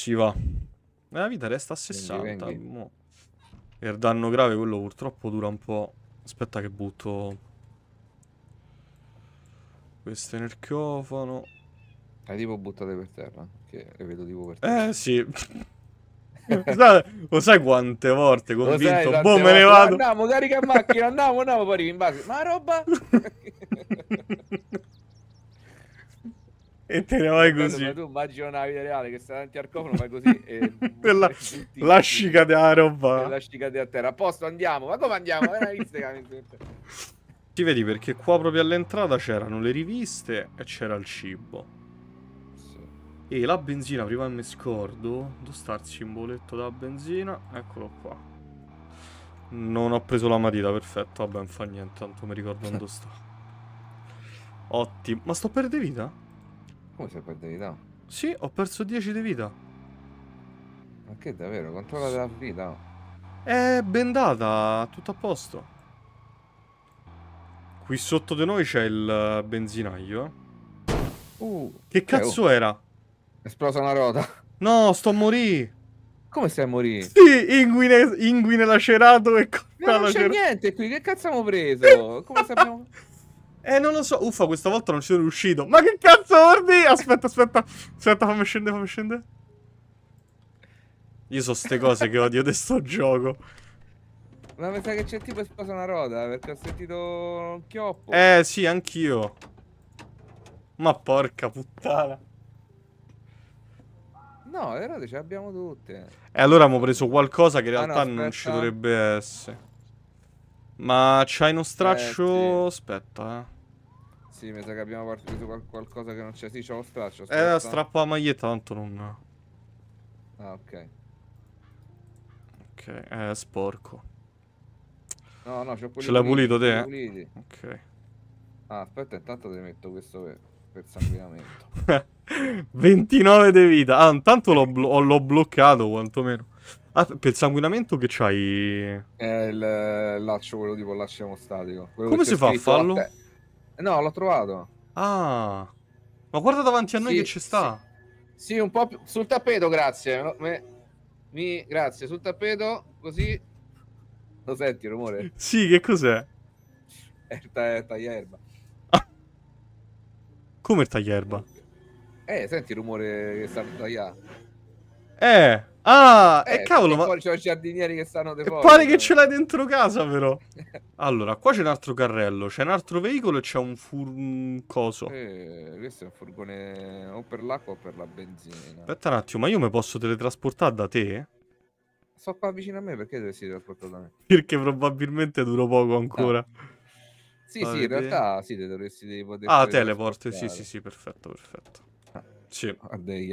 ci va. La vita resta a 60. Vengi, vengi. Mo. Per danno grave quello purtroppo dura un po'. Aspetta che butto... Queste nel cofano. Le tipo buttate per terra. Che le vedo tipo per terra. Eh sì. lo sai quante volte convinto, boh me ne vado. Andiamo, carica macchina, andiamo, andiamo, poi arrivi in base. Ma roba! e te ne vai così. ma tu immagina una vita reale che stai davanti al cofano, fai così e la, lasci cadere la roba. Lasci cadere a terra. A posto andiamo, ma come andiamo? Ti vedi perché qua proprio all'entrata c'erano le riviste e c'era il cibo. E la benzina, prima mi scordo, dove sta il simboletto della benzina? Eccolo qua. Non ho preso la matita, perfetto, vabbè, non fa niente, tanto mi ricordo dove sto. Ottimo, ma sto perdendo vita? Come se perdi vita? Sì, ho perso 10 di vita. Ma che davvero? Controlla sì. la vita. È eh, bendata, tutto a posto. Qui sotto di noi c'è il eh, benzinaio. Uh, che cazzo eh, uh. era? Esplosa una ruota. No, sto a morire. Come stai a morire? Sì, inguine, inguine lacerato e... Non c'è niente qui, che cazzo abbiamo preso? Come sappiamo... Eh, non lo so. Uffa, questa volta non ci sono riuscito. Ma che cazzo ordi? Aspetta, aspetta. Aspetta, fammi scendere, fammi scendere. Io so ste cose che odio di sto gioco. Ma mi sa che c'è tipo esplosa una roda, perché ho sentito un chioppo. Eh, sì, anch'io. Ma porca puttana. No, le rode ce le abbiamo tutte. E eh, allora abbiamo preso qualcosa che in realtà ah, no, non ci dovrebbe essere. Ma c'hai uno straccio... Eh, sì. Aspetta, eh. Sì, mi sa che abbiamo partito qual qualcosa che non c'è. Sì, c'ho lo straccio. Eh, aspetta. Eh, strappo la maglietta, tanto non... Ah, ok. Ok, è eh, sporco. No, no, c'ho pulito. Ce l'hai pulito te? Puliti. Ok. Ah, aspetta, intanto ti metto questo per, per sanguinamento. 29 di vita. Ah, intanto l'ho blo bloccato, quantomeno. Ah, per il sanguinamento che c'hai? Eh, il laccio, quello tipo laccio emostatico. Come si fa a farlo? No, l'ho trovato. Ah, ma guarda davanti a noi sì, che ci sta. Sì. sì, un po' più... sul tappeto, grazie. Me... Mi... Grazie, sul tappeto, così... Lo senti il rumore? Sì, che cos'è? È il ta taglierba. Ah. Come il taglierba? Eh, senti il rumore che sta tagliando. Eh! Ah, eh, e cavolo, ma... Poi i giardinieri che stanno de fuori. Pare che eh. ce l'hai dentro casa, però. allora, qua c'è un altro carrello, c'è un altro veicolo e c'è un fur... coso. Eh, questo è un furgone o per l'acqua o per la benzina. Aspetta un attimo, ma io mi posso teletrasportare da te? Sto qua vicino a me, perché dovresti teletrasportare da me? Perché probabilmente duro poco ancora. Ah. Sì, ah, sì, in realtà sì, te dovresti poter... Ah, teleport, sì, sì, sì, perfetto, perfetto. Sì. Guarda le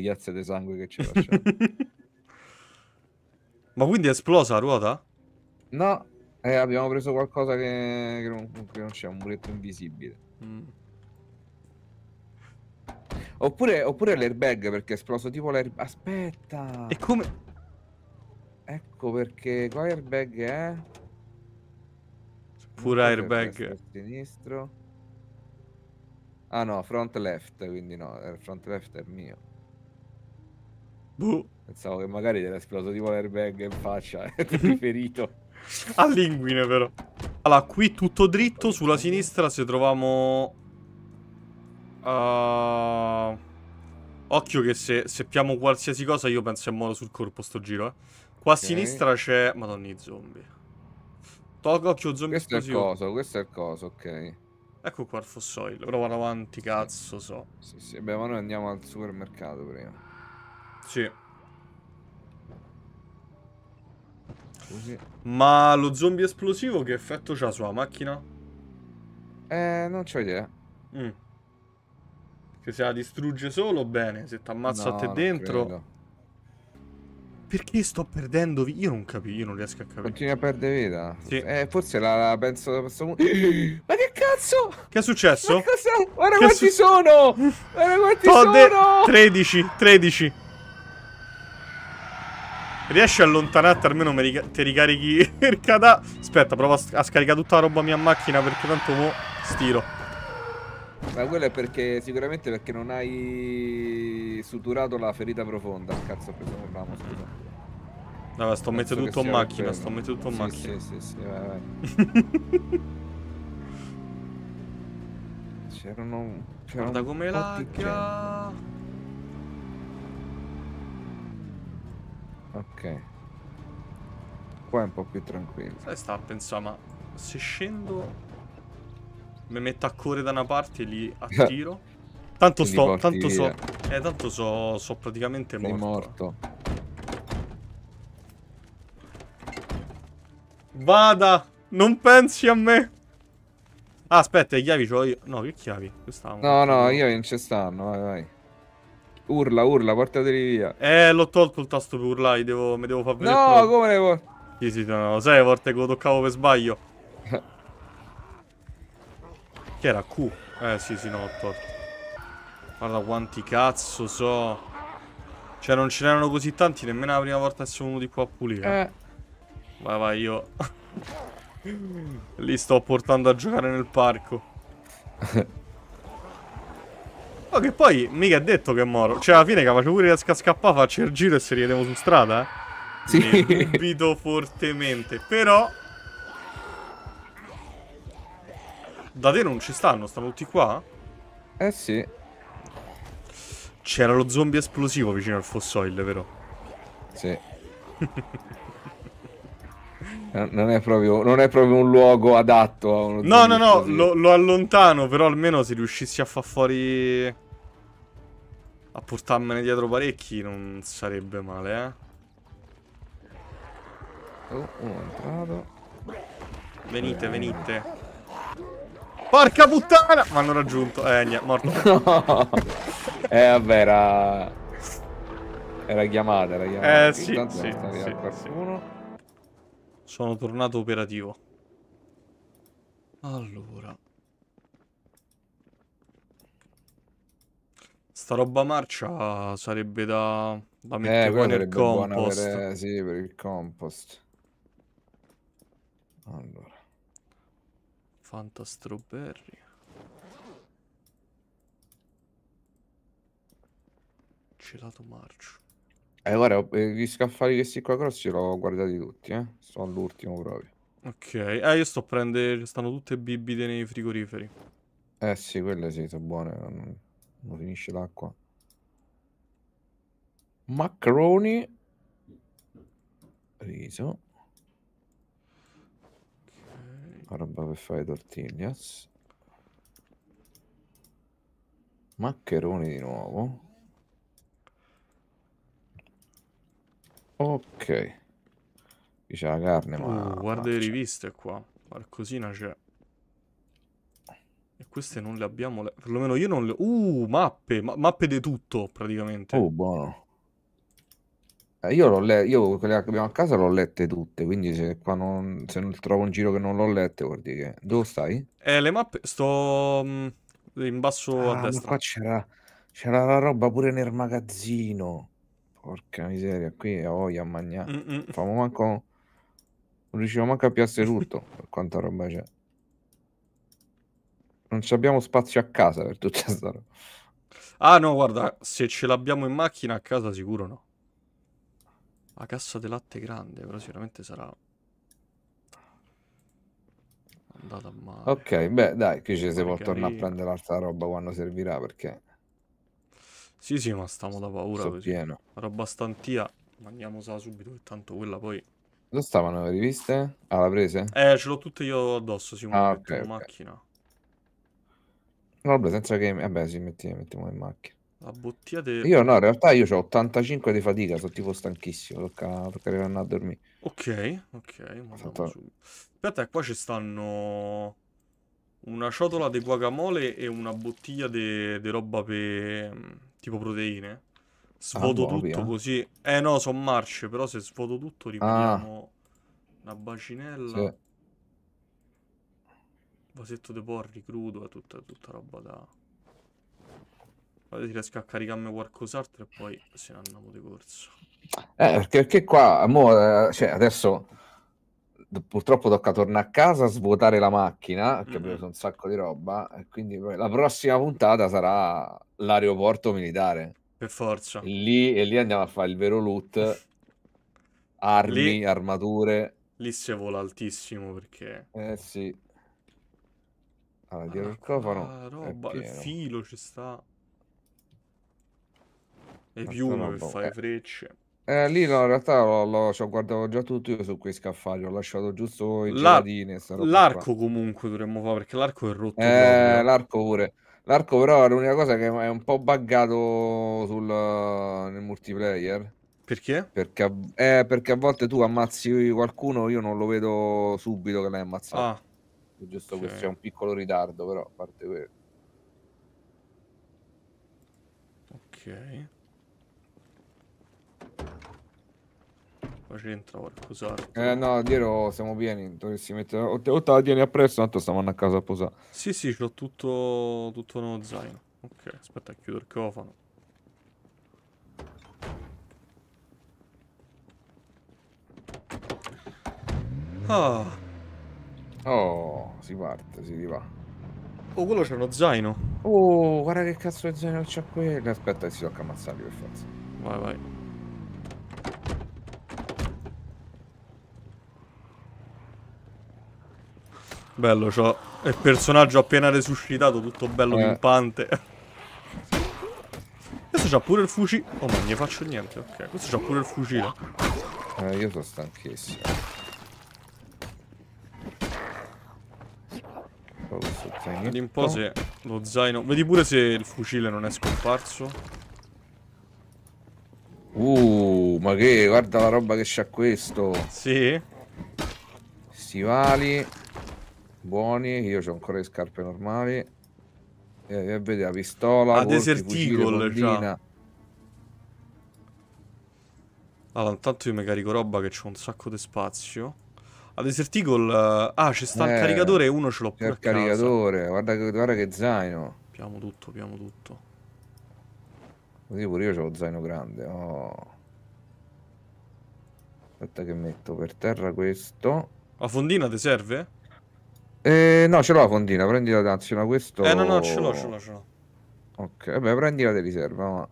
ghiazze, di sangue che ci lasciano. Ma quindi è esplosa la ruota? No, eh, abbiamo preso qualcosa che, che non, che non c'è, un muretto invisibile. Mm. Oppure, oppure l'airbag perché è esploso tipo l'airbag. Aspetta! E come? Ecco perché qua airbag è. Pure airbag. Sinistro. Ah no, front left, quindi no, il eh, front left è mio. Buh. Pensavo che magari era esploso tipo l'airbag in faccia è ti ferito. A linguine però. Allora, qui tutto dritto, sulla sinistra se troviamo... Uh... Occhio che se seppiamo qualsiasi cosa io penso è muoio sul corpo sto giro, eh. Qua okay. a sinistra c'è... Madonna, i zombie. Tocco occhio zombie. Questo esplosivo. è il coso, questo è il coso, ok. Ecco qua il fossoil. Però vado avanti, cazzo, so. Sì, sì, beh, ma noi andiamo al supermercato prima. Sì. Così. Ma lo zombie esplosivo che effetto c'ha sulla macchina? Eh, non c'ho idea. Mm. Che se la distrugge solo, bene. Se ti ammazzo no, a te dentro... Credo. Perché sto perdendo vita? Io non capisco, io non riesco a capire. Continui a perdere vita? Sì. Eh, forse la, la penso da questo punto. Ma cazzo? Che è successo? Guarda che quanti su... sono! Guarda quanti Todde... sono! 13, 13. Riesci a allontanarti almeno mi rica ti ricarichi il cadà. Aspetta, prova a, scaricare tutta la roba mia macchina perché tanto mo stiro. Ma quello è perché sicuramente perché non hai suturato la ferita profonda. Cazzo, pensavamo, scusa. No, sto mettendo tutto in macchina, sto mettendo tutto in sì, macchina. Sì, sì, sì, vai, vai. C'erano Guarda come lagga Ok. Qua è un po' più tranquillo. Sai, sta a pensare, ma se scendo... Mi metto a cuore da una parte e li attiro. Tanto sto... Tanto so... Eh, tanto so, so praticamente Sei morto. morto. Vada! Non pensi a me! Ah, aspetta, le chiavi ce l'ho io. No, che chiavi? Quest'anno. No, no, io non ci stanno, vai, vai. Urla, urla, portateli via. Eh, l'ho tolto il tasto per urlare, devo, mi devo far vedere. No, però... come le vuoi? Sì, sì, no, no, sai, a volte che lo toccavo per sbaglio. che era Q? Eh, sì, sì, no, l'ho tolto. Guarda quanti cazzo so. Cioè, non ce n'erano così tanti, nemmeno la prima volta che sono venuti qua a pulire. Eh. Vai, vai, io... Li sto portando a giocare nel parco. Ok, oh, poi mica è detto che moro. Cioè, alla fine capace pure riesca a scappare, faccio il giro e se rivediamo su strada, eh. Sì. Ne dubito fortemente. Però... Da te non ci stanno, stanno tutti qua? Eh sì. C'era lo zombie esplosivo vicino al fossoil, vero? Sì. Eh, non è, proprio, non è proprio un luogo adatto a uno No, no, no, lo, lo, allontano, però almeno se riuscissi a far fuori... A portarmene dietro parecchi non sarebbe male, eh. Oh, uno è entrato. Venite, eh. venite. Porca puttana! Ma hanno raggiunto. Eh, niente, morto. No. eh, vabbè, era... Era chiamata, era chiamata. Eh, Intanto sì, sì, sì, qualcuno. Sì. Sono tornato operativo. Allora. Sta roba marcia sarebbe da, da eh, mettere eh, qua nel compost. Per, sì, per il compost. Allora. Fantastroberry. Gelato marcio. E eh, guarda, eh, gli scaffali che si qua grossi l'ho guardati tutti, eh. Sono all'ultimo proprio. Ok, eh, io sto a prendere. Stanno tutte bibite nei frigoriferi. Eh sì, quelle sì, sono buone. Non, non finisce l'acqua. Macaroni. Riso. Okay. Roba per fare tortillas. Maccheroni di nuovo. Ok. Qui c'è la carne, ma... Oh, guarda ma le cioè. riviste qua. Qualcosina c'è. E queste non le abbiamo... Le... Perlomeno io non le... Uh, mappe! Ma mappe di tutto, praticamente. Oh, buono. Eh, io, le... io quelle che abbiamo a casa le ho lette tutte, quindi se qua non... Se non trovo un giro che non l'ho lette, vuol dire che... Dove stai? Eh, le mappe... Sto... Mm, in basso ah, a destra. qua c'era... C'era la roba pure nel magazzino. Porca miseria, qui ho voglia a mangiare. Mm -mm. Famo manco non riusciamo manco a piazzare tutto, per quanta roba c'è. Non abbiamo spazio a casa per tutta questa roba. Ah no, guarda, se ce l'abbiamo in macchina a casa sicuro no. La cassa di latte grande, però sicuramente sarà andata male. Ok, beh, dai, qui ci si può tornare a prendere l'altra roba quando servirà perché Sì, sì, ma stiamo da paura Sono così. pieno. La roba stantia, mandiamosela subito che tanto quella poi dove stavano le riviste? Ah, la prese? Eh, ce l'ho tutte io addosso, sì, ah, okay, okay. macchina. No, vabbè, senza che... Vabbè, si metti, mettiamo in macchina. La bottiglia del... Io no, in realtà io ho 85 di fatica, sono tipo stanchissimo, tocca, tocca arrivare a dormire. Ok, ok, Tanto... Aspetta, qua ci stanno una ciotola di guacamole e una bottiglia di roba per... tipo proteine. Svuoto ah, tutto così. Eh no, sono marce, però se svuoto tutto riprendiamo ah. una bacinella. Sì. Vasetto di porri crudo è eh, tutta, tutta, roba da... Vado se riesco a caricarmi qualcos'altro e poi se ne andiamo di corso. Eh, perché, perché qua, mo, eh, cioè, adesso purtroppo tocca tornare a casa, svuotare la macchina, che mm-hmm. abbiamo preso un sacco di roba, e quindi la prossima puntata sarà l'aeroporto militare. Per forza. Lì, e lì andiamo a fare il vero loot. Armi, lì, armature. Lì si vola altissimo perché... Eh sì. Allora, dietro ah, il cofano... Ah, roba, il filo ci sta. E piume per fare eh. frecce. Eh, lì no, in realtà ho lo cioè, guardavo già tutto io su quei scaffali, ho lasciato giusto i La... gelatine. L'arco comunque dovremmo fare perché l'arco è rotto. Eh, l'arco pure. L'arco però è l'unica cosa che è un po' buggato sul, nel multiplayer. Perché? Perché, eh, perché a volte tu ammazzi qualcuno, io non lo vedo subito che l'hai ammazzato. Ah. È giusto okay. questo, c'è un piccolo ritardo, però a parte quello. Ok. Cosa c'entra ora? Posare. Eh no, dietro siamo pieni, dovresti mettere... O te, o te la tieni appresso, tanto stiamo andando a casa a posare. Sì, sì, ce l'ho tutto, tutto nello zaino. Ok, aspetta, chiudo il cofano. Ah. Oh, si parte, si va. Oh, quello c'è uno zaino. Oh, guarda che cazzo di zaino c'è quello. Aspetta, si tocca ammazzarli per forza. Vai, vai. Bello, c'ho il personaggio appena resuscitato, tutto bello eh. pimpante. Questo c'ha pure il fucile. Oh, ma non gli faccio niente, ok. Questo c'ha pure il fucile. Eh, io sono stanchissimo. Vedi un po' se lo zaino... Vedi pure se il fucile non è scomparso. Uh, ma che... Guarda la roba che c'ha questo. Sì? Stivali buoni, io ho ancora le scarpe normali. E, e vedi la pistola, a ah, Desert Eagle, cioè. Allora, ah, intanto io mi carico roba che c'ho un sacco di spazio. A Desert Eagle, uh, ah, c'è sta eh, il caricatore e uno ce l'ho pure il caricatore, guarda, guarda, che zaino. Piamo tutto, piamo tutto. Così pure io ho lo zaino grande, oh. Aspetta che metto per terra questo. La fondina ti serve? Eh, no, ce l'ho la fondina, prendi prendila Dazio, questo... Eh no, no, ce l'ho, ce l'ho, ce l'ho. Ok, vabbè, prendila di riserva, ma...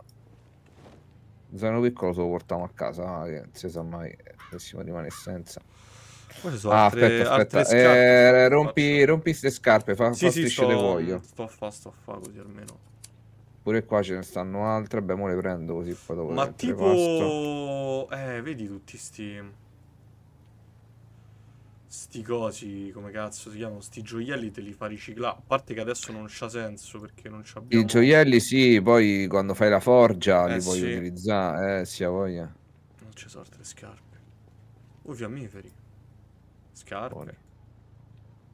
Zaino piccolo se lo portiamo a casa, ma ah, si sa mai, dovessimo rimane senza. Queste sono ah, altre, aspetta, aspetta. Scarpe, eh, rompi, rompi ste scarpe, fa, sì, fa sì, strisce sto, voglio. Sto fa, sto fa così almeno. Pure qua ce ne stanno altre, beh, mo le prendo così poi dopo. Ma tipo... Pasto. Eh, vedi tutti sti sti cosi, come cazzo si chiamano, sti gioielli te li fa riciclare. A parte che adesso non c'ha senso perché non c'ha abbiamo... I gioielli sì, poi quando fai la forgia eh, li puoi sì. utilizzare, eh, si ha voglia. Non ci sono altre scarpe. O oh, fiammiferi. Scarpe. Buone.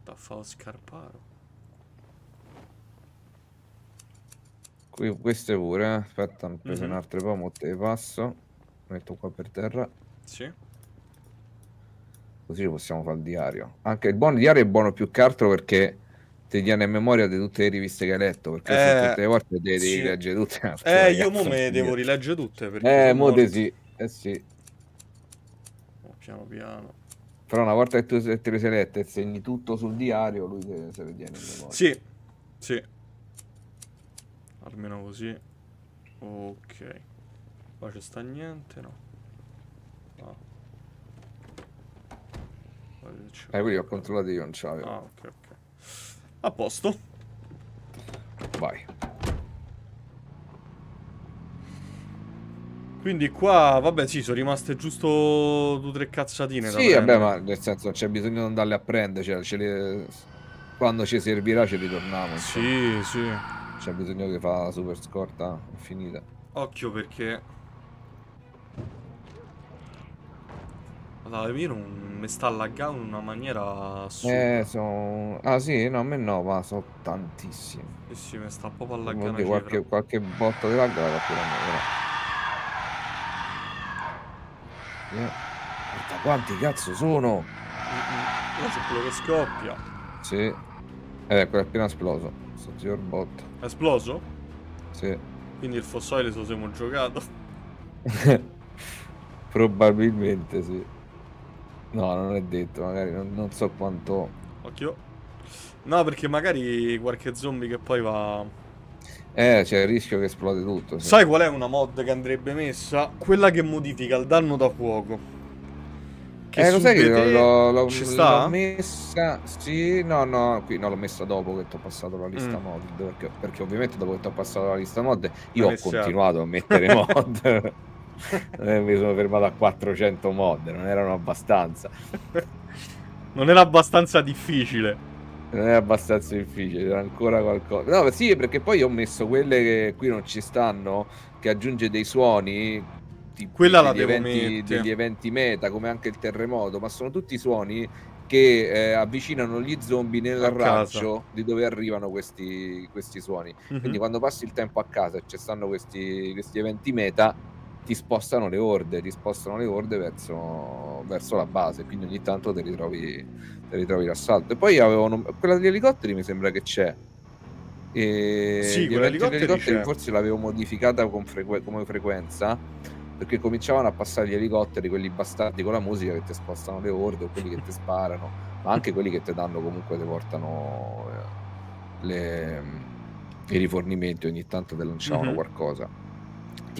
Da fa scarparo. Qui, queste pure, eh. aspetta, ho preso mm -hmm. un altro po', mo te passo. Metto qua per terra. Sì. Così possiamo fare il diario. Anche il buon, il diario è buono più che altro perché ti viene in memoria di tutte le riviste che hai letto. Perché eh, tutte le volte devi sì. rileggere tutte. Eh, io mo me le devo rileggere tutte. Eh, mo te sì. Eh sì. Oh, piano piano. Però una volta che tu te le sei lette e segni tutto sul diario, lui se, se le tiene in memoria. Sì, sì. Almeno così. Ok. Qua c'è sta niente, no? Ah. Eh, quelli ho controllato io, non ce l'avevo. Ah, ok, ok. A posto. Vai. Quindi qua, vabbè, sì, sono rimaste giusto due o tre cazzatine. Sì, vabbè, ma nel senso c'è bisogno di andarle a prendere, cioè ce le... quando ci servirà ci ritorniamo. Insomma. Sì, sì. C'è bisogno che fa la super scorta infinita. Occhio perché Allora, io non mi sta laggando in una maniera assurda. Eh, sono... Ah sì, no, a me no, ma sono tantissimi. Sì, sì, mi sta proprio laggando. Qualche, qualche botta di lag la pure a me, però. Yeah. Guarda quanti cazzo sono! Là mm, c'è mm, quello che scoppia. Sì. Eh, ecco, è appena esploso. Sto zio bot. È esploso? Sì. Quindi il fossoile se lo siamo giocato. Probabilmente sì. No, non è detto, magari non, non so quanto. Occhio. No, perché magari qualche zombie che poi va. Eh, c'è il rischio che esplode tutto. Sì. Sai qual è una mod che andrebbe messa? Quella che modifica il danno da fuoco. Che eh, lo sai che l'ho, l'ho, l'ho messa. Sì, no, no, qui no, l'ho messa dopo che ti ho passato la lista mm. mod. Perché, perché, ovviamente dopo che ti ho passato la lista mod, io ho continuato a mettere mod. Eh, mi sono fermato a 400 mod, non erano abbastanza. non era abbastanza difficile. Non è abbastanza difficile, c'era ancora qualcosa. No, sì, perché poi ho messo quelle che qui non ci stanno, che aggiunge dei suoni. Tipo Quella la devo eventi, mettere. degli eventi meta, come anche il terremoto, ma sono tutti suoni che eh, avvicinano gli zombie nel raggio di dove arrivano questi, questi suoni. Mm-hmm. Quindi quando passi il tempo a casa e ci stanno questi, questi eventi meta, ti spostano le orde, ti spostano le orde verso, verso la base, quindi ogni tanto te ritrovi, te li l'assalto. E poi avevano, quella degli elicotteri mi sembra che c'è. E sì, gli eventi degli elicotteri c'è. forse l'avevo modificata frequ- come frequenza perché cominciavano a passare gli elicotteri, quelli bastardi con la musica che ti spostano le orde o quelli che ti sparano, ma anche quelli che ti danno comunque, ti portano eh, le, i rifornimenti, ogni tanto ti lanciavano mm-hmm. qualcosa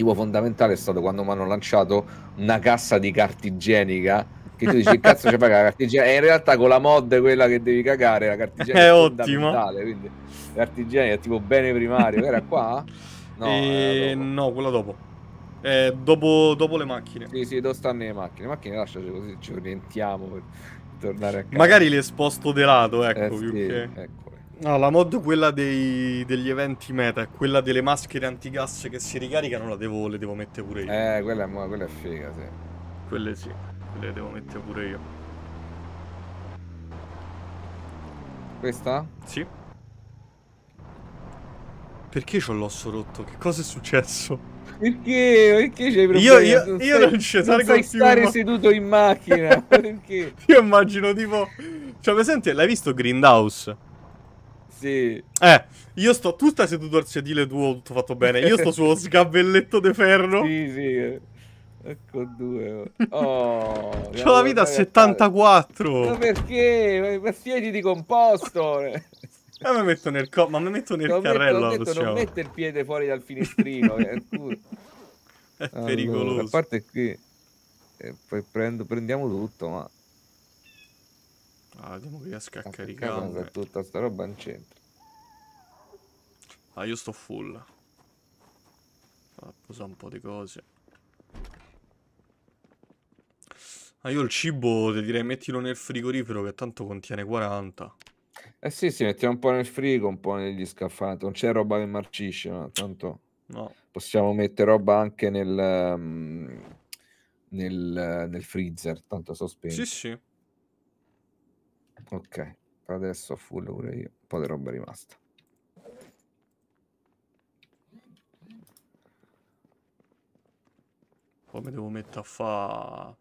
obiettivo fondamentale è stato quando mi hanno lanciato una cassa di cartigienica che tu dici cazzo c'è fai la cartigia e in realtà con la mod quella che devi cagare la cartigia è, è fondamentale quindi l'artigiani è tipo bene primario era qua? no, e... no quella dopo eh, dopo, dopo, le macchine sì sì dove stanno le macchine le macchine lasciaci così ci orientiamo per tornare a casa magari le sposto de lato ecco, eh, sì, che... ecco. No, la mod quella dei, degli eventi meta e quella delle maschere antigas che si ricaricano la devo, le devo mettere pure io. Eh, quella è, quella è figa, sì. Quelle sì, quelle le devo mettere pure io. Questa? Sì. Perché c'ho l'osso rotto? Che cosa è successo? Perché? Perché c'hai problemi? Io, io, non, io stai, non ci sarei Non stare seduto in macchina, perché? Io immagino tipo... Cioè, presente, l'hai visto Grindhouse? Sì. Eh, io sto. Tu stai seduto al sedile tuo, tutto fatto bene. Io sto sullo sgabelletto di ferro. Sì, sì. Ecco due. Oh, C'ho la vita a 74. Ma perché? Ma siediti composto. posto. Eh, ma mi metto nel, co- ma mi metto nel non carrello. Metto, detto, non mette il piede fuori dal finestrino. è allora, pericoloso. a parte qui. E eh, poi prendo, prendiamo tutto, ma Ah, vediamo che riesca a caricare. Tutta sta roba in centro. Ah, io sto full. Faccio un po' di cose. Ah, io il cibo ti direi mettilo nel frigorifero che tanto contiene 40. Eh sì, sì, mettiamo un po' nel frigo, un po' negli scaffali. Non c'è roba che marcisce, ma tanto... No. Possiamo mettere roba anche nel, um, nel, nel freezer, tanto sospeso. Sì, sì. Ok, per adesso ho full pure io. Un po' di roba è rimasta. Poi mi devo mettere a fare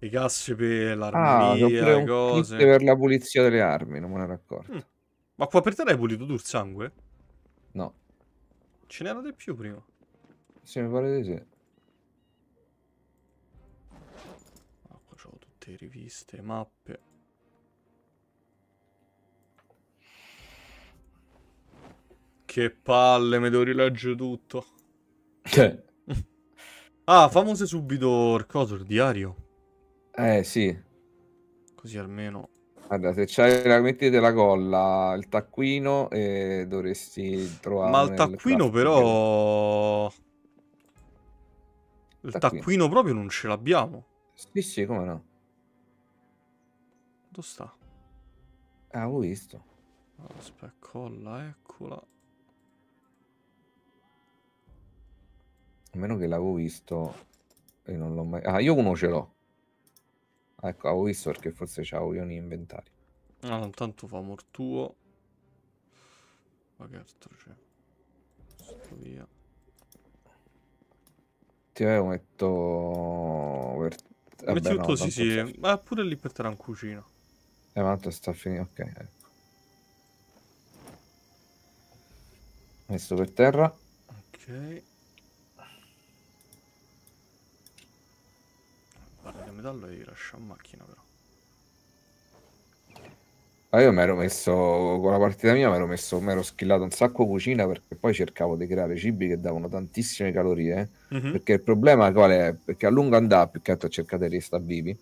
i casse per ah, l'armeria, ah, le cose. per la pulizia delle armi, non me ne ero accorto. Mm. Ma qua per te l'hai pulito tu il sangue? No. Ce n'era di più prima. Sì, mi pare di sì. Ah, qua c'ho tutte le riviste, mappe. Che palle, mi devo rileggere tutto. ah, famose subito il coso, il diario. Eh, sì. Così almeno... Guarda, se c'hai la mettete la colla, il taccuino e dovresti trovare... Ma il taccuino però... Il taccuino. taccuino proprio non ce l'abbiamo. Sì, sì, come no. Dove sta? Ah, ho visto. Aspetta, colla, eccola. meno che l'avevo visto e non l'ho mai... Ah, io uno ce l'ho. Ecco, avevo visto perché forse c'avevo io in inventario. Ah, no, tanto fa mortuo. Ma che altro c'è? Cioè. Sto via. Ti avevo metto... Per... Eh Metti beh, tutto, no, sì, sì. Ma pure lì per terra in cucina. Eh, ma tanto sta finendo, ok. Ecco. Messo per terra. Ok. metallo e li lascio a macchina però. Ah, io mi ero messo, con la partita mia mi ero messo, mi ero schillato un sacco cucina perché poi cercavo di creare cibi che davano tantissime calorie, mm-hmm. perché il problema qual è? Perché a lungo andare, più che altro cercate di restare vivi,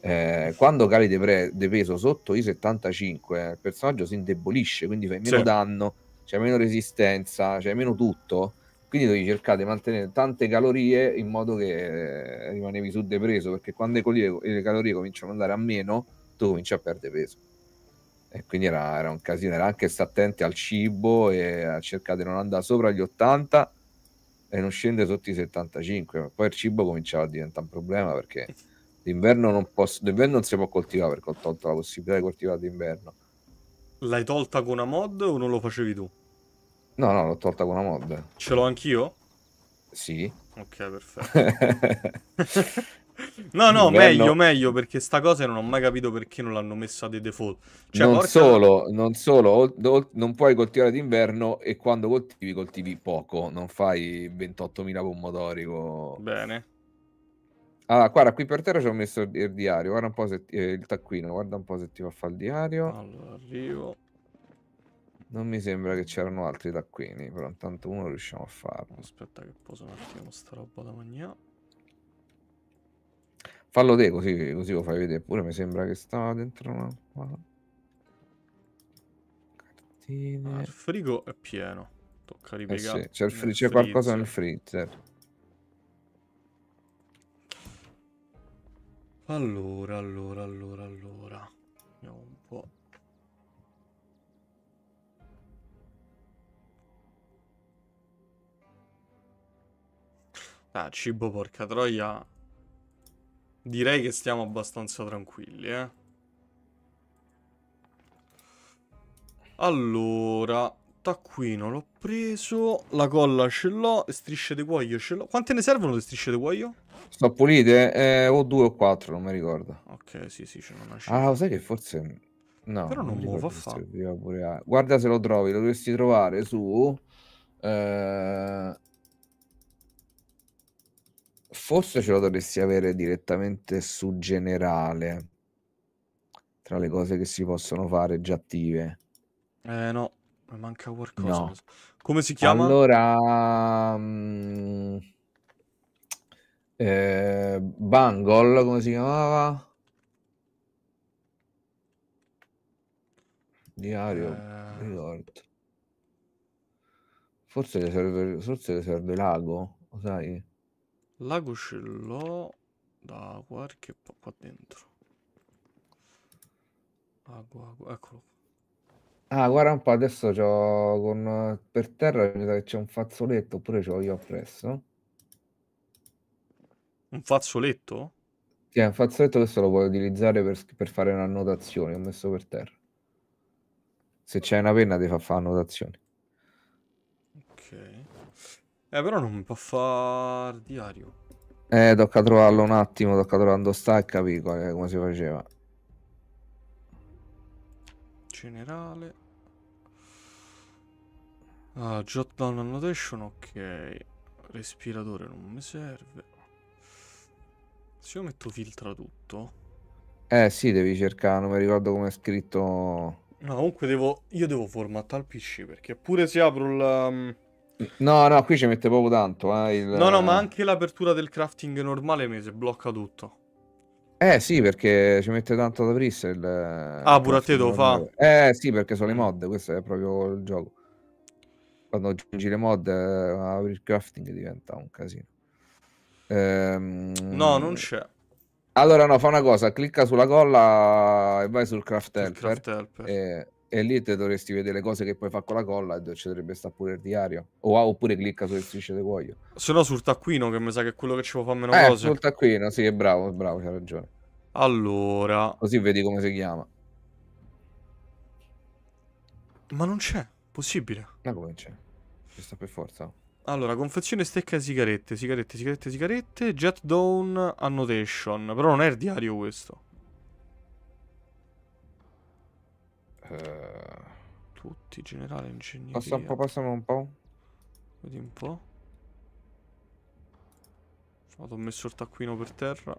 eh, quando cali di, pre- peso sotto i 75 il personaggio si indebolisce, quindi fai meno sì. danno, c'è meno resistenza, c'è meno tutto, quindi devi cercare di mantenere tante calorie in modo che eh, rimanevi su depreso, perché quando le, le calorie cominciano ad andare a meno, tu cominci a perdere peso. E quindi era, era un casino, era anche stare attenti al cibo e a cercare di non andare sopra gli 80 e non scendere sotto i 75. Poi il cibo cominciava a diventare un problema perché d'inverno non, posso, d'inverno non si può coltivare perché ho tolto la possibilità di coltivare d'inverno. L'hai tolta con una mod o non lo facevi tu? No, no, l'ho tolta con una mod. Ce l'ho anch'io? Sì. Ok, perfetto. no, no, meglio, meglio, perché sta cosa non ho mai capito perché non l'hanno messa di default. Cioè, non, porca... solo, non solo, non puoi coltivare d'inverno e quando coltivi, coltivi poco, non fai 28.000 pomodori. Co... Bene. Allora, guarda, qui per terra ci ho messo il diario, guarda un po' se, eh, il taccuino, guarda un po' se ti fa fare il diario. Allora, arrivo. Non mi sembra che c'erano altri taccuini, però intanto uno riusciamo a farlo. Aspetta che poso un attimo sta roba da mangiare. Fallo te così, così, lo fai vedere pure, mi sembra che stava dentro una... Cartine. Ah, il frigo è pieno, tocca ripiegare. Eh sì, c'è, c'è qualcosa nel freezer. Allora, allora, allora, allora. Andiamo Ah, cibo porca troia. Direi che stiamo abbastanza tranquilli, eh. Allora, taccuino l'ho preso, la colla ce l'ho, strisce di cuoio ce l'ho. Quante ne servono le strisce di cuoio? Sto pulite? Eh, o due o quattro, non mi ricordo. Ok, sì, sì, ce l'ho una scelta. Ah, sai che forse... No, Però non, non muovo a fare. Guarda se lo trovi, lo dovresti trovare su... Eh... Forse ce lo dovresti avere direttamente su generale, tra le cose che si possono fare già attive. Eh no, manca qualcosa. No. Come si chiama? Allora... Mh... Mm, eh, Bungle, come si chiamava? Diario, eh... ricordo. Forse le serve, serve lago, lo sai? L'ago ce l'ho da qualche po' qua dentro. Ago, ago, eccolo Ah, guarda un po', adesso c'ho con... per terra mi sa che c'è un fazzoletto, oppure ce l'ho io appresso. Un fazzoletto? Sì, è un fazzoletto, questo lo puoi utilizzare per, per fare un'annotazione, ho messo per terra. Se c'è una penna ti fa fare annotazione. Eh, però non mi può fare diario. Eh, tocca trovarlo un attimo, tocca trovare dove sta e come si faceva. Generale. Ah, jot down annotation, ok. Respiratore non mi serve. Se io metto filtra tutto. Eh sì, devi cercare, non mi ricordo come è scritto. No, comunque devo. Io devo formattare il PC perché pure se apro il. Um, No, no, qui ci mette proprio tanto. Eh, il... No, no, ma anche l'apertura del crafting normale mi si blocca tutto. Eh sì, perché ci mette tanto ad aprirsi il... Eh, ah, pure a te devo fare. Eh sì, perché sono le mod, questo è proprio il gioco. Quando aggiungi le mod, eh, apri il crafting diventa un casino. Ehm... No, non c'è. Allora no, fa una cosa, clicca sulla colla e vai sul craft helper. Il craft helper. E e lì te dovresti vedere le cose che poi fa con la collad ci dovrebbe stare pure il diario o, oppure clicca sulle strisce di cuoio se no sul taccuino che mi sa che è quello che ci può fare meno eh, cose sul taccuino sì è bravo è bravo c'ha ragione allora così vedi come si chiama ma non c'è possibile ma come c'è ci sta per forza allora, confezione stecca e sigarette, sigarette, sigarette, sigarette, Jet Down Annotation. Però non è il diario questo. Eh, Tutti, generale, ingegneria. Passa un po', passano un po'. Vedi un po'. Vado, ho messo il taccuino per terra.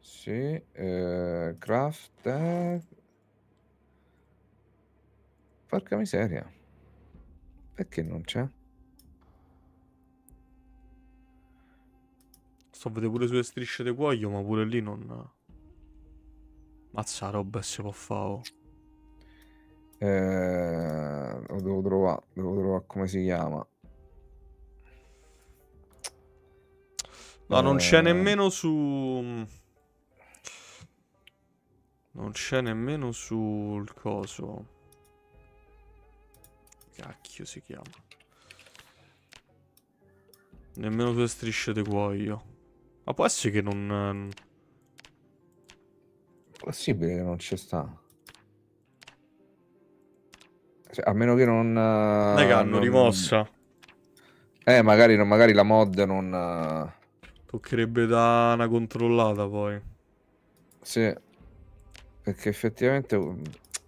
Sì, eh, craft. Eh. Porca miseria. Perché non c'è? Sto a vedere pure sulle strisce di cuoio, ma pure lì non... Mazza roba se può fare. Oh. Eh, lo devo trovare, devo trovare come si chiama. No, non c'è eh. nemmeno su... Non c'è nemmeno sul coso. Cacchio si chiama. Nemmeno due strisce di cuoio. Ma può essere che non... Eh, Possibile che non ci sta. Cioè, a meno che non... Eh, Dai che hanno non... rimossa. Eh, magari, magari la mod non... Eh, Toccherebbe da una controllata poi. Sì. Perché effettivamente... Mm,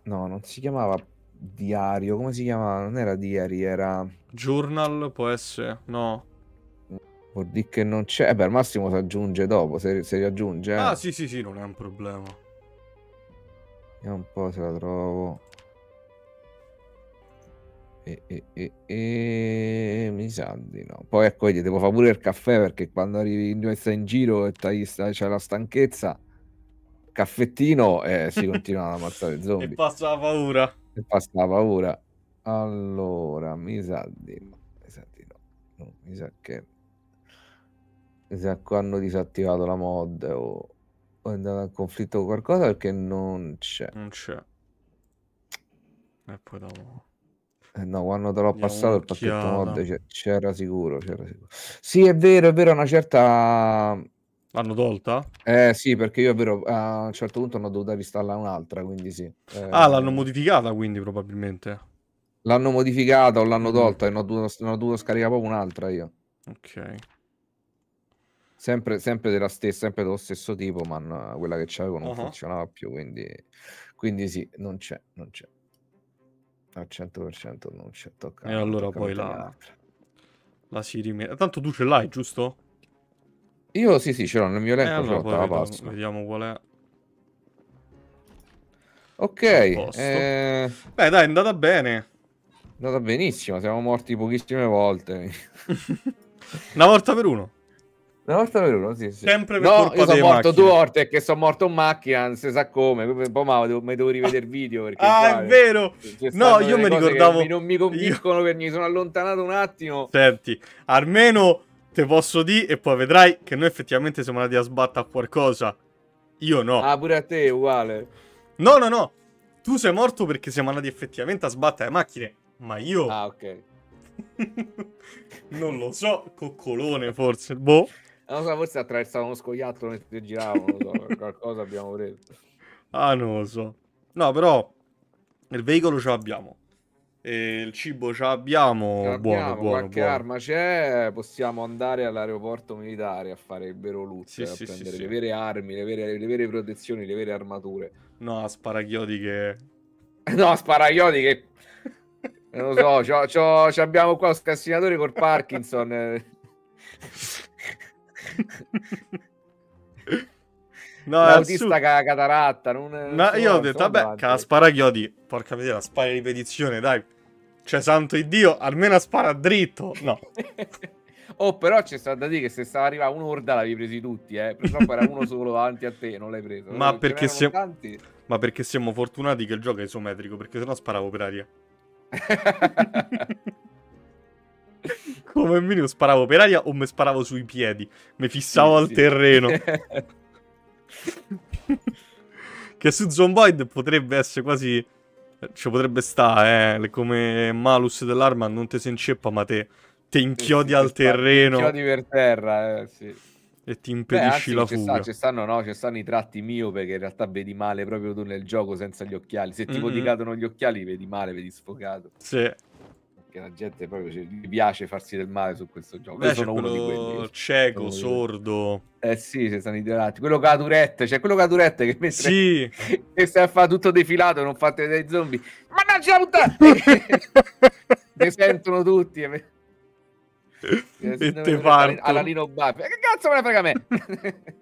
no, non si chiamava diario. Come si chiamava? Non era diary, era... Journal può essere? No. Vuol dire che non c'è. Eh, beh, al massimo si aggiunge dopo, se, se riaggiunge. Ah, sì, sì, sì, non è un problema. Vediamo un po' se la trovo. E, e, e, e, mi sa di no. Poi ecco, gli devo fare pure il caffè perché quando arrivi in due in giro e c'è la stanchezza, caffettino e eh, si continua ad ammazzare zombie. e passa la paura. E passa la paura. Allora, mi sa di no. Mi sa di no. no mi sa che... Mi sa che hanno disattivato la mod o, o è andato in conflitto con qualcosa perché non c'è. Non c'è. E poi dopo... Eh no, quando te l'ho passato il pacchetto mod c'era sicuro, c'era sicuro. Sì, è vero, è vero, una certa... L'hanno tolta? Eh sì, perché io è vero, a un certo punto ne ho dovuta installare un'altra, quindi sì. Ah, eh... Ah, l'hanno modificata quindi probabilmente. L'hanno modificata o l'hanno mm. tolta mm. e ne ho, dovuto, scaricare proprio un'altra io. Ok. Sempre, sempre, della stessa, sempre dello stesso tipo, ma quella che c'avevo non uh-huh. funzionava più, quindi, quindi sì, non c'è, non c'è al 100% non c'è tocca. E allora tocca poi la... la si rimette. Tanto tu ce l'hai, giusto? Io sì, sì, ce l'ho nel mio eh, elenco. Eh, allora vediamo, vediamo, qual è. Ok. Eh... Beh, dai, è andata bene. È andata benissimo, siamo morti pochissime volte. Una volta per uno. Una volta per uno, sì, sì. Sempre per no, colpa sono morto macchine. due volte che sono morto in macchina, non si sa come. Poi ma, devo, mi devo rivedere il video. Perché, ah, guarda, è vero! No, io mi ricordavo... non mi convincono io... perché mi sono allontanato un attimo. Senti, almeno te posso dire e poi vedrai che noi effettivamente siamo andati a sbattere a qualcosa. Io no. Ah, pure a te uguale. No, no, no. Tu sei morto perché siamo andati effettivamente a sbattere le macchine. Ma io... Ah, ok. non lo so, coccolone forse. Boh. Non so, forse attraversava uno scoiattolo mentre giravo, non so, qualcosa abbiamo preso. Ah, non lo so. No, però il veicolo ce l'abbiamo. E il cibo ce l'abbiamo. Ce l'abbiamo buono, buono, qualche buono. arma c'è, possiamo andare all'aeroporto militare a fare il vero loot, sì, sì, prendere sì, le vere armi, le vere, le vere, protezioni, le vere armature. No, sparachiodi che... No, sparachiodi che... non lo so, ci abbiamo qua un scassinatore col Parkinson. No, L'autista cataratta. Non è... no, io ho detto, vabbè, spara Chiodi, porca miseria, spara in ripetizione, dai. Cioè, santo Dio, almeno spara dritto. No. oh, però c'è stato da dire che se stava arrivando un'orda l'avevi presi tutti, eh. Purtroppo era uno solo davanti a te, non l'hai preso. Ma perché, siamo... Ma perché siamo fortunati che il gioco è isometrico, perché sennò sparavo per aria. Come minimo sparavo per aria o mi sparavo sui piedi. Mi fissavo sì, al sì. terreno. che su Zomboid potrebbe essere quasi... cioè potrebbe stare, eh, come malus dell'arma, non te se inceppa, ma te, te inchiodi sì, al terreno. Ti inchiodi per terra, eh, sì e ti impedisci Beh, anzi, la fuga. ci stanno, no, stanno i tratti miope che in realtà vedi male proprio tu nel gioco senza gli occhiali. Se tipo mm -hmm. ti cadono gli occhiali, vedi male, vedi sfocato. Sì che la gente proprio gli piace farsi del male su questo gioco. Io sono uno di quelli. Cieco, sordo. Eh sì, se sono idioti. Quello che ha Turette, cioè quello che ha Turette che mentre sì. che stai a fare tutto defilato, non fate dei zombie. Mannaggia puttana! ne sentono tutti. Eh. E, e te parto. Alla Nino Baffi. Eh, che cazzo me ne frega a me?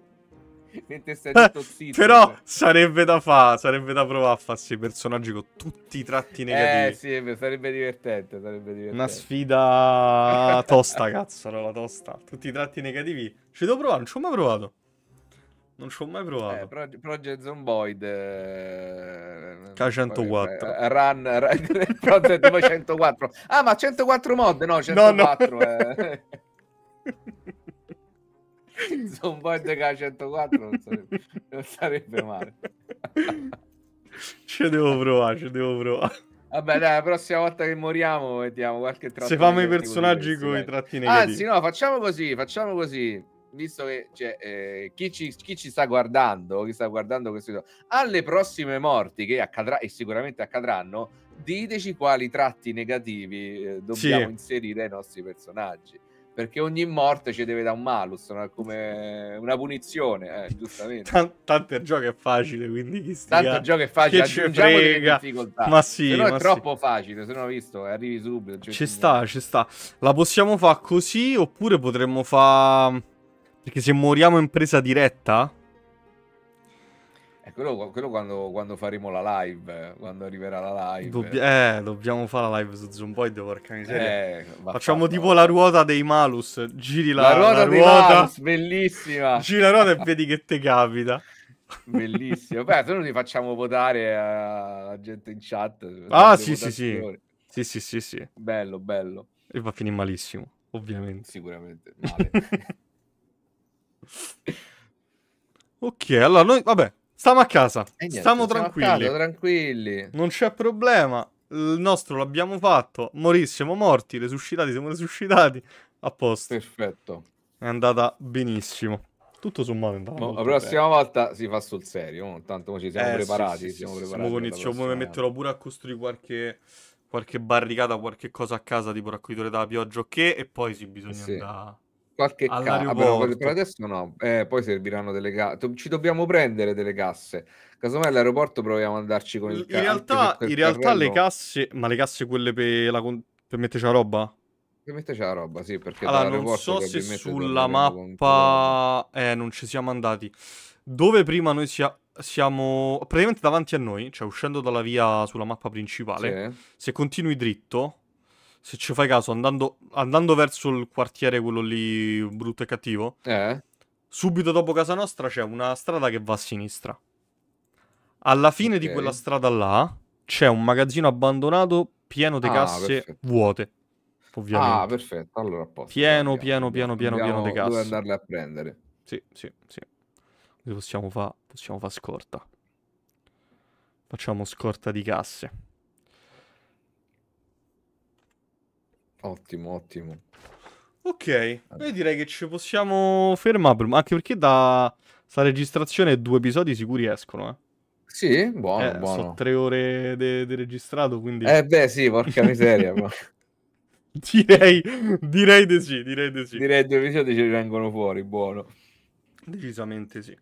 mentre stai tutto eh, zitto. Però sarebbe da fare, sarebbe da provare a farsi personaggi con tutti i tratti eh, negativi. Eh sì, sarebbe divertente, sarebbe divertente. Una sfida tosta, cazzo, no, la tosta. Tutti i tratti negativi. Ci devo provare, non ci ho mai provato. Non ci ho mai provato. Eh, Project Zomboid. K104. Eh, run, run Project 104. Ah, ma 104 mod? No, 104. No, no. Eh se un po' Voidega 104 non sarebbe, non sarebbe male. ci devo provare, ci devo provare. Vabbè, dai, la prossima volta che moriamo, vediamo qualche tratto. Se fanno i personaggi con i tratti negativi. Anzi, no, facciamo così, facciamo così. Visto che cioè, eh, chi, ci, chi, ci, sta guardando, chi sta guardando questo video, alle prossime morti che accadrà e sicuramente accadranno, diteci quali tratti negativi eh, dobbiamo sì. inserire ai nostri personaggi perché ogni morte ci deve dare un malus, no? come una punizione, eh, giustamente. tanto il gioco è facile, quindi chi sta Tanto il gioco è facile, che aggiungiamo delle difficoltà. Ma sì, se no è troppo sì. facile, se no visto, arrivi subito. Cioè ci sta, ci sta. La possiamo fare così oppure potremmo fare... Perché se moriamo in presa diretta... Eh, quello, quello quando, quando, faremo la live, quando arriverà la live. Dobbi- eh, dobbiamo fare la live su Zoom, poi devo oh, porca miseria. Eh, Facciamo fatto. tipo la ruota dei malus, giri la, la ruota, la ruota malus, bellissima. Giri la ruota e vedi che te capita. Bellissimo. Beh, se non li facciamo votare alla gente in chat. Ah, sì, sì, sì. Sì, sì, sì, sì. Bello, bello. E va a finire malissimo, ovviamente. Sicuramente, male. ok, allora noi, vabbè, Stiamo a casa, eh stiamo tranquilli. tranquilli. Non c'è problema, il nostro l'abbiamo fatto, morì, siamo morti, resuscitati, siamo resuscitati, a posto. Perfetto. È andata benissimo. Tutto sommato è andata no, La prossima bene. volta si fa sul serio, tanto ci siamo eh, preparati. Sì, sì, siamo sì, preparati siamo con inizio, mi metterò pure a costruire qualche, qualche barricata, qualche cosa a casa, tipo raccoglitore dalla pioggia o okay, che, e poi sì, bisogna eh andare qualche cassa, per adesso no, eh, poi serviranno delle casse, ci dobbiamo prendere delle casse, casomai all'aeroporto proviamo ad andarci con il carro. In realtà, in realtà le casse, ma le casse quelle per, la, per metterci la roba? Per metterci la roba, sì, perché allora, non so se sulla mappa eh, non ci siamo andati. Dove prima noi sia... siamo praticamente davanti a noi, cioè uscendo dalla via sulla mappa principale, sì. se continui dritto se ci fai caso, andando, andando verso il quartiere, quello lì brutto e cattivo, eh. subito dopo casa nostra c'è una strada che va a sinistra. Alla fine okay. di quella strada là c'è un magazzino abbandonato pieno di ah, casse perfetto. vuote. Ah, ovviamente. Ah, perfetto. Allora, posso, pieno, piano, piano, piano, piano, piano di casse. Dove andarle a prendere? Sì, sì, sì. Possiamo fare possiamo fa scorta. Facciamo scorta di casse. Ottimo, ottimo. Ok, beh direi che ci possiamo fermare, anche perché da sta registrazione due episodi sicuri escono, eh. Sì, buono, eh, buono. Sono tre ore di registrato, quindi... Eh beh sì, porca miseria, ma... direi, direi di sì, direi di sì. Direi due episodi ci vengono fuori, buono. Decisamente sì.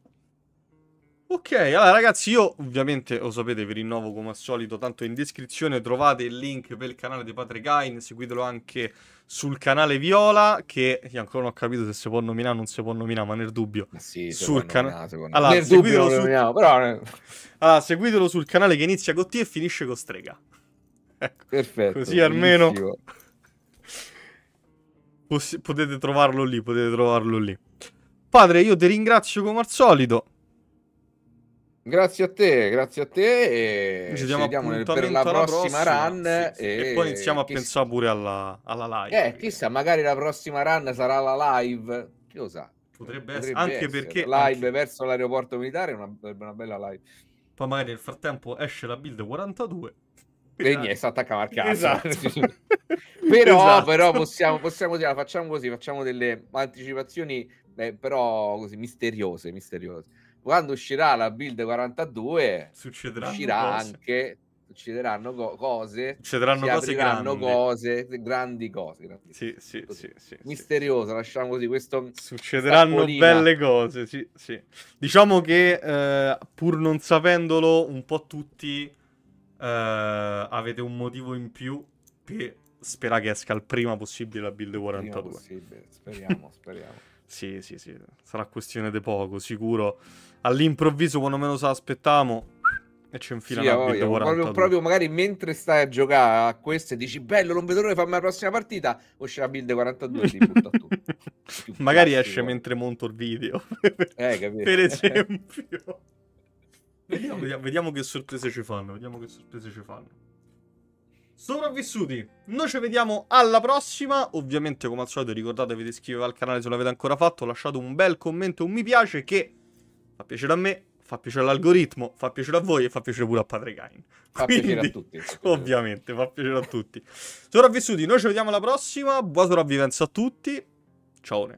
Ok, allora ragazzi io ovviamente lo sapete vi rinnovo come al solito, tanto in descrizione trovate il link per il canale di Patrick Hain, seguitelo anche sul canale Viola che io ancora non ho capito se si può nominare o non si può nominare, ma nel dubbio. Ma sì, sul canale allora, nel seguitelo sul... Però... Eh. allora, seguitelo sul canale che inizia con T e finisce con Strega. ecco. Perfetto. Così almeno potete trovarlo lì, potete trovarlo lì. Padre, io ti ringrazio come al solito. Grazie a te, grazie a te. E ci vediamo, ci diamo nel, per la prossima, prossima run. Sì, sì. E... e... poi iniziamo a chissà... pensare pure alla, alla live. Eh, chissà, magari la prossima run sarà la live. Chi lo sa? Potrebbe, potrebbe essere, anche essere. perché... Live anche... verso l'aeroporto militare è una, una, bella live. Poi magari nel frattempo esce la build 42. E niente, si attaccava a casa. Esatto. però, esatto. però possiamo, possiamo dire, facciamo così, facciamo delle anticipazioni eh, però così misteriose, misteriose quando uscirà la build 42 succederanno uscirà cose. anche succederanno go- cose succederanno cose grandi. cose grandi cose grandi. Sì, sì, sì, sì, misterioso sì. lasciamo così questo succederanno stappolina. belle cose sì, sì. diciamo che eh, pur non sapendolo un po' tutti eh, avete un motivo in più che spera che esca il prima possibile la build 42 possibile. speriamo speriamo sì, sì, sì, sarà questione di poco, sicuro. All'improvviso, quando meno se l'aspettavamo, e ci infilano sì, a voglia, proprio, proprio, magari mentre stai a giocare a queste dici bello non vedo l'ora di farmi la prossima partita uscirà build 42 e ti butta magari classico. esce mentre monto il video eh, per esempio vediamo, vediamo che sorprese ci fanno vediamo che sorprese ci fanno sopravvissuti. Noi ci vediamo alla prossima. Ovviamente, come al solito, ricordatevi di iscrivervi al canale se non l'avete ancora fatto. Lasciate un bel commento, un mi piace che fa piacere a me, fa piacere all'algoritmo, fa piacere a voi e fa piacere pure a Padre Kain. Fa Quindi, piacere a tutti. Ovviamente, fa piacere a tutti. Sopravvissuti, noi ci vediamo alla prossima. Buona sopravvivenza a tutti. Ciao.